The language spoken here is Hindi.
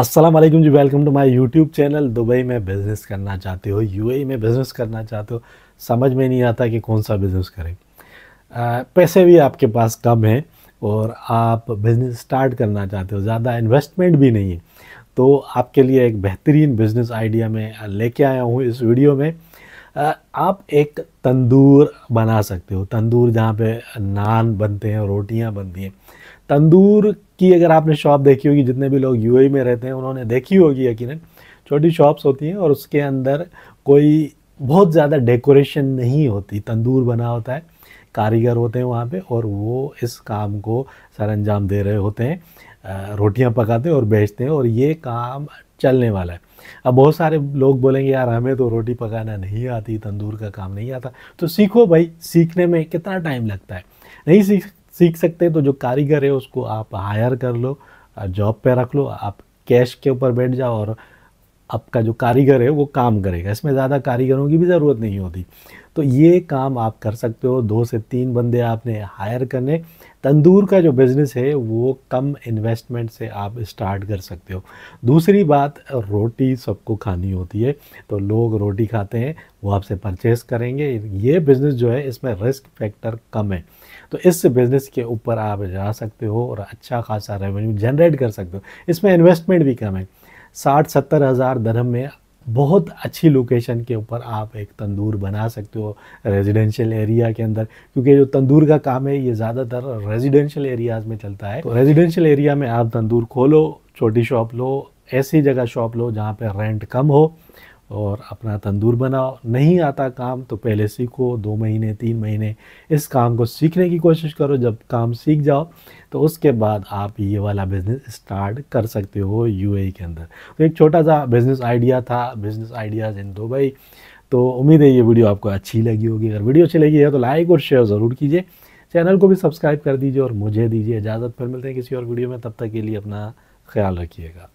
अस्सलाम वालेकुम जी welcome to my YouTube channel Dubai में बिज़नेस करना चाहते हो यूएई e में बिज़नेस करना चाहते हो समझ में नहीं आता कि कौन सा बिज़नेस करें पैसे भी आपके पास कम हैं और आप बिज़नेस स्टार्ट करना चाहते हो ज़्यादा इन्वेस्टमेंट भी नहीं है तो आपके लिए एक बेहतरीन बिज़नेस आइडिया मैं लेके आया हूँ इस वीडियो में आप एक तंदूर बना सकते हो तंदूर जहाँ पे नान बनते हैं रोटियाँ बनती हैं तंदूर की अगर आपने शॉप देखी होगी जितने भी लोग यू e में रहते हैं उन्होंने देखी होगी यकीन छोटी शॉप्स होती हैं और उसके अंदर कोई बहुत ज़्यादा डेकोरेशन नहीं होती तंदूर बना होता है कारीगर होते हैं वहाँ पे और वो इस काम को सर अंजाम दे रहे होते हैं रोटियाँ पकाते हैं और बेचते हैं और ये काम चलने वाला है अब बहुत सारे लोग बोलेंगे यार हमें तो रोटी पकाना नहीं आती तंदूर का काम नहीं आता तो सीखो भाई सीखने में कितना टाइम लगता है नहीं सीख सीख सकते हैं तो जो कारीगर है उसको आप हायर कर लो जॉब पे रख लो आप कैश के ऊपर बैठ जाओ और आपका जो कारीगर है वो काम करेगा इसमें ज़्यादा कारीगरों की भी ज़रूरत नहीं होती तो ये काम आप कर सकते हो दो से तीन बंदे आपने हायर करने तंदूर का जो बिज़नेस है वो कम इन्वेस्टमेंट से आप स्टार्ट कर सकते हो दूसरी बात रोटी सबको खानी होती है तो लोग रोटी खाते हैं वो आपसे परचेस करेंगे ये बिज़नेस जो है इसमें रिस्क फैक्टर कम है तो इस बिज़नेस के ऊपर आप जा सकते हो और अच्छा खासा रेवेन्यू जनरेट कर सकते हो इसमें इन्वेस्टमेंट भी कम है साठ सत्तर हज़ार धर्म में बहुत अच्छी लोकेशन के ऊपर आप एक तंदूर बना सकते हो रेजिडेंशियल एरिया के अंदर क्योंकि जो तंदूर का काम है ये ज़्यादातर रेजिडेंशियल एरियाज़ में चलता है तो रेजिडेंशियल एरिया में आप तंदूर खोलो छोटी शॉप लो ऐसी जगह शॉप लो जहाँ पर रेंट कम हो और अपना तंदूर बनाओ नहीं आता काम तो पहले सीखो दो महीने तीन महीने इस काम को सीखने की कोशिश करो जब काम सीख जाओ तो उसके बाद आप ये वाला बिज़नेस स्टार्ट कर सकते हो यूएई e के अंदर तो एक छोटा सा बिज़नेस आइडिया था बिज़नेस आइडियाज़ इन दुबई तो उम्मीद है ये वीडियो आपको अच्छी लगी होगी अगर वीडियो अच्छी लगी है तो लाइक और शेयर ज़रूर कीजिए चैनल को भी सब्सक्राइब कर दीजिए और मुझे दीजिए इजाज़त फिर मिलते हैं किसी और वीडियो में तब तक के लिए अपना ख्याल रखिएगा